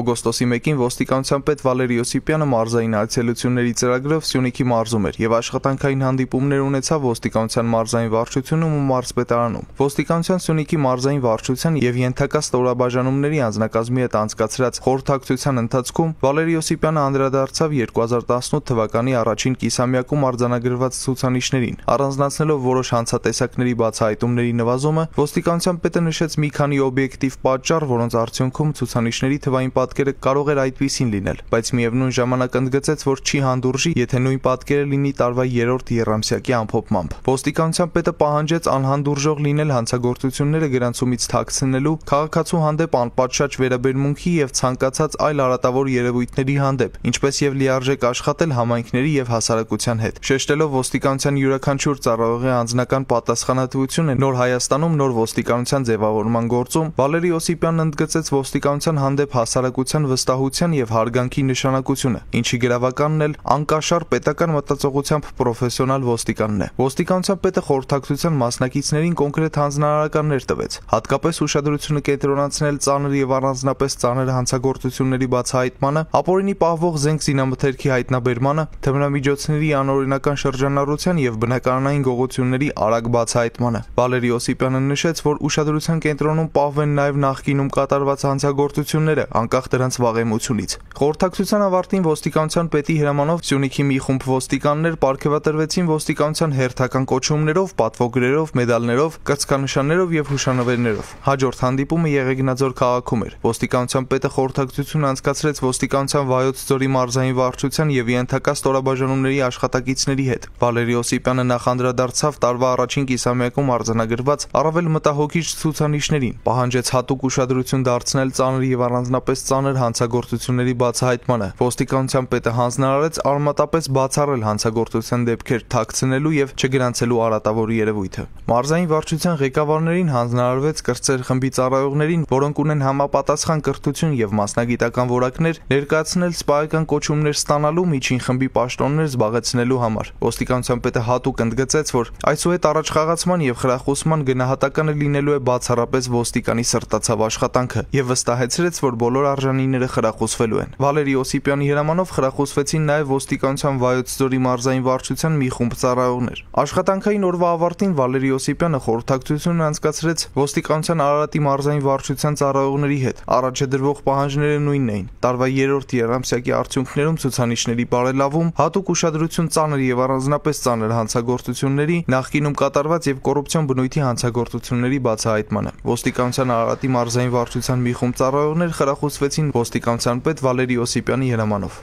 Օգոստոսի 1-ին ոստիկանության պետ Վալերի Յոսիպյանը մարզային այցելությունների ծրագրով Սյունիքի մարզում էր եւ աշխատանքային հանդիպումներ ունեցավ ոստիկանության մարզային վարչությունում ու մարզպետարանում։ Ոստիկանության Սյունիքի մարզային վարչության եւ ենթակա ստորաբաժանումների անձնակազմի հետ անցկացրած խորհրդակցության ընթացքում Վալերի Յոսիպյանը անդրադարձավ 2018 թվականի առաջին կիսամյակում արձանագրված ցուցանիշներին, առանձնացնելով որոշ հանցատեսակների բացահայտումների նվազումը, ոստիկանության պետը նշեց մի քանի օբյեկտիվ պատճառ, որոնց արդյունքում ցուցանիշների թվային պատկերը կարող էր այդպիսին լինել, բայց միևնույն ժամանակ ընդգծեց, որ չի հանդուրժի, եթե նույն պատկերը լինի տարվա 3-րդ երամսյակի ամփոփմամբ։ Ոստիկանության պետը պահանջեց անհանդուրժող լինել հանցագործությունները գրանցումից թաքցնելու, քաղաքացու հանդեպ անպատշաճ վերաբերմունքի եւ ցանկացած այլ արատավոր երևույթների հանդեպ, ինչպես եւ լիարժեք աշխատել համայնքների եւ հասարակության հետ։ Շեշտելով ոստիկանության յուրաքանչյուր ծառայողի անձնական պատասխանատվությունը նոր Հայաստանում նոր ոստիկանության ձևավորման գործում Վալերի Օսիպյանն ընդգծեց ոստիկանության հանդեպ հասարակ հասարակության վստահության եւ հարգանքի նշանակությունը, ինչի գրավականն էլ անկաշար պետական մտածողությամբ պրոֆեսիոնալ ոստիկանն է։ Ոստիկանության պետը խորհրդակցության մասնակիցներին կոնկրետ հանձնարարականներ տվեց, հատկապես ուշադրությունը կենտրոնացնել ծանր եւ առանձնապես ծանր հանցագործությունների բացահայտմանը, ապօրինի պահվող զենք զինամթերքի հայտնաբերմանը, թմրամիջոցների անօրինական շրջանառության եւ բնակարանային գողությունների արագ բացահայտմանը։ Վալերի Օսիպյանը նշեց, որ ուշադրության կենտրոնում պահվեն նաեւ նախկինում կատարված հանցագործությունները, անկախ խիզախ դրանց վաղեմությունից։ Խորհրդակցության ավարտին ոստիկանության պետի հրամանով Սյունիքի մի խումբ ոստիկաններ ապարգևատրվեցին ոստիկանության հերթական կոչումներով, պատվոգրերով, մեդալներով, կրծքանշաններով եւ հուշանվերներով։ Հաջորդ հանդիպումը Եղեգնաձոր քաղաքում էր։ Ոստիկանության պետը խորհրդակցություն անցկացրեց ոստիկանության Վայոց ձորի մարզային վարչության եւ ենթակա ստորաբաժանումների աշխատակիցների հետ։ Վալերի Օսիպյանը նախանդրադարձավ տարվա առաջին կիսամյակում արձանագրված առավել մտահոգիչ ցուցանիշներին։ Պահանջեց հատուկ ուշադրություն դարձնել ծանր եւ առանձնապես ծանր հանցագործությունների բացահայտմանը։ Ոստիկանության պետը հանձնարարեց արմատապես բացառել հանցագործության դեպքեր ཐակցնելու եւ չգրանցելու արատավորի երևույթը։ Մարզային վարչության ղեկավարներին հանձնարարվեց կրծեր խմբի ծառայողներին, որոնք ունեն համապատասխան կրթություն եւ մասնագիտական որակներ, ներկայացնել սպայական կոչումներ ստանալու միջին խմբի պաշտոններ զբաղեցնելու համար։ Ոստիկանության պետը հատուկ ընդգծեց, որ այսուհետ առաջխաղացման եւ խրախուսման գնահատականը լինելու է բացառապես ոստիկանի սրտացավ աշխատանքը եւ վստահեցրեց, որ բոլոր արժանիները խրախուսվելու են։ Վալերի Օսիպյանի հրամանով խրախուսվեցին նաև ոստիկանության Վայոց Ձորի մարզային վարչության մի խումբ ծառայողներ։ Աշխատանքային օրվա ավարտին Վալերի Օսիպյանը խորհրդակցություն անցկացրեց ոստիկանության Արարատի մարզային վարչության ծառայողների հետ։ Առաջադրվող պահանջները նույնն էին՝ տարվա 3-րդ երամսյակի արդյունքներում ցուցանիշների բարելավում, հատուկ ուշադրություն ծանր եւ առանձնապես ծանր հանցագործությունների, նախկինում կատարված եւ կոռուպցիոն բնույթի հանցագործությունների բացահայտմանը։ Ոստիկանության Արարատի մարզային վարչության մի խումբ ծառայողներ խրախուսվեցին ստեղծվեցին ոստիկանության պետ Վալերի Օսիպյանի հրամանով։